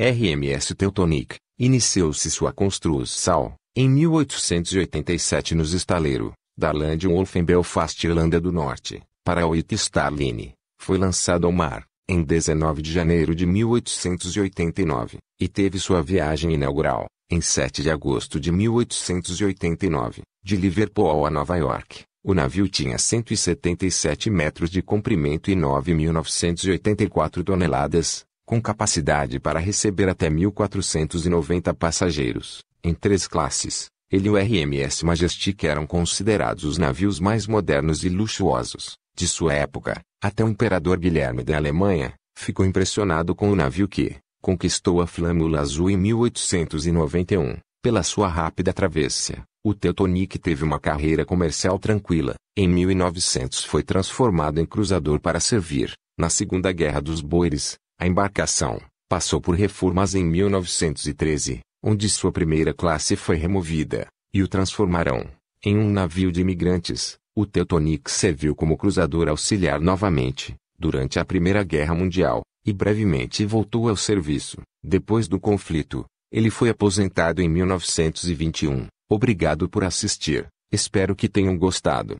RMS Teutonic, iniciou-se sua construção, em 1887 nos estaleiro, da Landwolf em Belfast, Irlanda do Norte, para o Starline, foi lançado ao mar, em 19 de janeiro de 1889, e teve sua viagem inaugural, em 7 de agosto de 1889, de Liverpool a Nova York. O navio tinha 177 metros de comprimento e 9.984 toneladas, com capacidade para receber até 1.490 passageiros, em três classes. Ele e o RMS Majestic eram considerados os navios mais modernos e luxuosos de sua época. Até o imperador Guilherme da Alemanha ficou impressionado com o navio que conquistou a Flâmula Azul em 1891 pela sua rápida travessia. O Teutonic teve uma carreira comercial tranquila. Em 1900 foi transformado em cruzador para servir, na Segunda Guerra dos Boeres, a embarcação passou por reformas em 1913, onde sua primeira classe foi removida, e o transformaram em um navio de imigrantes. O Teutonic serviu como cruzador auxiliar novamente, durante a Primeira Guerra Mundial, e brevemente voltou ao serviço. Depois do conflito, ele foi aposentado em 1921. Obrigado por assistir. Espero que tenham gostado.